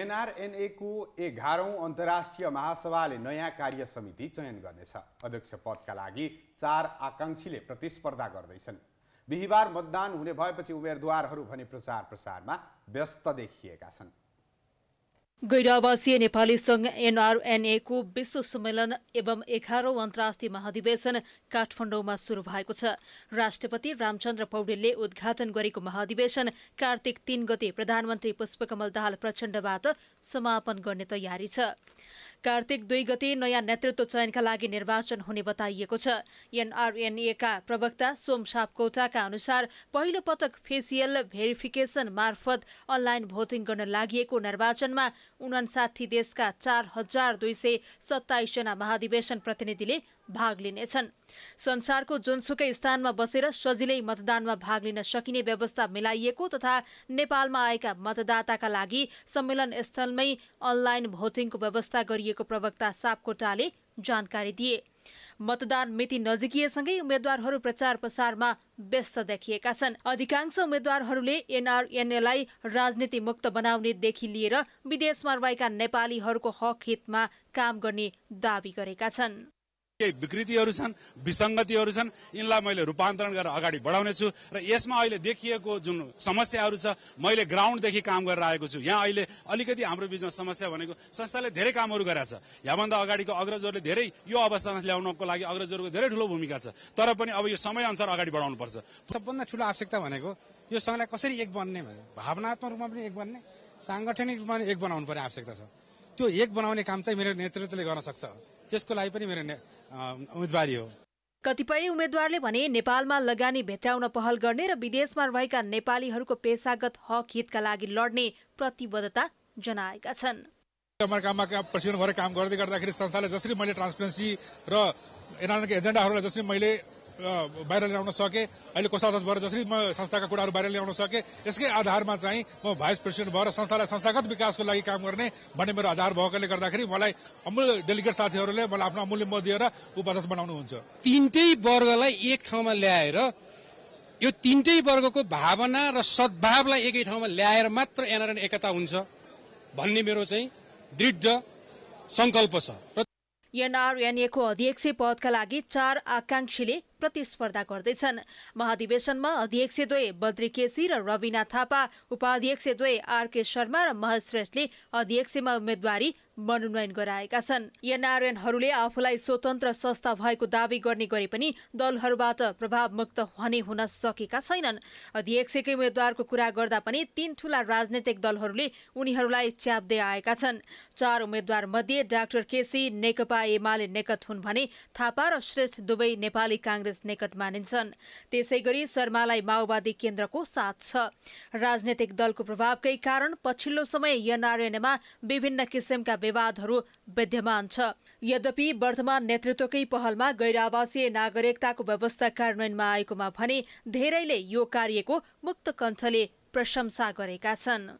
एनआरएनएको एघारौँ अन्तर्राष्ट्रिय महासभाले नयाँ कार्य समिति चयन गर्नेछ अध्यक्ष पदका लागि चार आकाङ्क्षीले प्रतिस्पर्धा गर्दैछन् बिहिबार मतदान हुने भएपछि उम्मेद्वारहरू भने प्रचार प्रसारमा व्यस्त देखिएका छन् गैर आवासीय नेपाली संघ एनआरएनएको विश्व सम्मेलन एवं एघारौं अन्तर्राष्ट्रिय महाधिवेशन काठमाडौँमा शुरू भएको छ राष्ट्रपति रामचन्द्र पौडेलले उद्घाटन गरेको महाधिवेशन कार्तिक तीन गते प्रधानमन्त्री पुष्पकमल दाहाल प्रचण्डबाट समापन गर्ने तयारी छ कार्तिक दुई गते नयाँ नेतृत्व चयनका लागि निर्वाचन हुने बताइएको छ एनआरएनएका प्रवक्ता सोम सापकोटाका अनुसार पहिलो पटक फेसियल भेरिफिकेसन मार्फत अनलाइन भोटिङ गर्न लागि निर्वाचनमा उनासाठी देशका चार हजार दुई सय सत्ताइसजना महाधिवेशन प्रतिनिधिले भाग लिनेछन् संसारको जुनसुकै स्थानमा बसेर सजिलै मतदानमा भाग लिन सकिने व्यवस्था मिलाइएको तथा नेपालमा आएका मतदाताका लागि सम्मेलन स्थलमै अनलाइन भोटिङको व्यवस्था गरिएको प्रवक्ता सापकोटाले जानकारी दिए मतदान मिति नजिकिएसँगै उम्मेद्वारहरू प्रचार प्रसारमा व्यस्त देखिएका छन् अधिकांश उम्मेद्वारहरूले एनआरएनएलाई राजनीति मुक्त बनाउनेदेखि लिएर विदेशमा रहेका नेपालीहरूको हक हितमा काम गर्ने दावी गरेका छन् केही विकृतिहरू छन् विसङ्गतिहरू छन् यिनलाई मैले रूपान्तरण गरेर अगाडि बढाउनेछु र यसमा अहिले देखिएको जुन समस्याहरू छ मैले ग्राउन्डदेखि काम गरेर आएको छु यहाँ अहिले अलिकति हाम्रो बिचमा समस्या भनेको संस्थाले धेरै कामहरू गरेका छ यहाँभन्दा अगाडिको अग्रजहरूले धेरै यो अवस्थामा ल्याउनको लागि अग्रजहरूको धेरै ठुलो भूमिका छ तर पनि अब यो समयअनुसार अगाडि बढाउनुपर्छ सबभन्दा ठुलो आवश्यकता भनेको यो सङ्घलाई कसरी एक बन्ने भने भावनात्मक रूपमा पनि एक बन्ने साङ्गठनिक रूपमा पनि एक बनाउनु पर्ने आवश्यकता छ त्यो एक बनाउने काम चाहिँ मेरो नेतृत्वले गर्न सक्छ त्यसको लागि पनि मेरो उम्मेदवारी हो कतिपय उम्मेद्वारले भने नेपालमा लगानी भेट्टाउन पहल गर्ने र विदेशमा रहेका नेपालीहरूको पेसागत हक हितका लागि लड्ने प्रतिबद्धता जनाएका छन् मर्कामा प्रेसिडेन्ट भएर काम गर्दै गर्दाखेरि संस्थाले जसरी मैले ट्रान्सपेरेन्सी र एनआरएनको एजेन्डाहरूलाई जसरी मैले बाहिर ल्याउन सके अहिले कोषाध्यक्ष भएर जसरी म संस्थाका कुराहरू बाहिर ल्याउन सके यसकै आधारमा चाहिँ म भाइस प्रेसिडेन्ट भएर संस्थालाई संस्थागत विकासको लागि काम गर्ने भन्ने मेरो आधार भएकोले गर्दाखेरि मलाई अमूल्य डेलिगेट साथीहरूले मलाई आफ्नो अमूल्य मत दिएर उपाध्यक्ष बनाउनुहुन्छ तिनटै वर्गलाई एक ठाउँमा ल्याएर यो तिनटै वर्गको भावना र सद्भावलाई एकै ठाउँमा ल्याएर मात्र एनआरएन एकता हुन्छ भन्ने मेरो चाहिँ दृढ संकल्प छ एनआरएनएको अध्यक्ष पदका लागि चार आकांक्षीले प्रतिस्पर्धा गर्दैछन् महाधिवेशनमा अध्यक्षद्वय बद्री केसी र रविना थापा उपाध्यक्षद्वय आरके शर्मा र महेश श्रेष्ठले अध्यक्षमा उम्मेद्वारी मनोनयन गराएका छन् एनआरएनहरूले आफूलाई स्वतन्त्र संस्था भएको दावी गर्ने गरे पनि दलहरूबाट प्रभावमुक्त हुने हुन सकेका छैनन् अध्यक्षकै उम्मेद्वारको कुरा गर्दा पनि तीन ठूला राजनैतिक दलहरूले उनीहरूलाई च्याप्दै आएका छन् चार उम्मेद्वार मध्ये डाक्टर केसी नेकपा एमाले नेकट हुन् भने थापा र श्रेष्ठ दुवै नेपाली काङ्ग्रेस कांग्रेस निकट मानिन्छन् त्यसै गरी शर्मालाई माओवादी केन्द्रको साथ छ राजनैतिक दलको प्रभावकै कारण पछिल्लो समय एनआरएनमा विभिन्न किसिमका विवादहरू विद्यमान छ यद्यपि वर्तमान नेतृत्वकै पहलमा गैरावासीय नागरिकताको व्यवस्था कार्यान्वयनमा आएकोमा भने धेरैले यो कार्यको मुक्त कण्ठले प्रशंसा गरेका छन्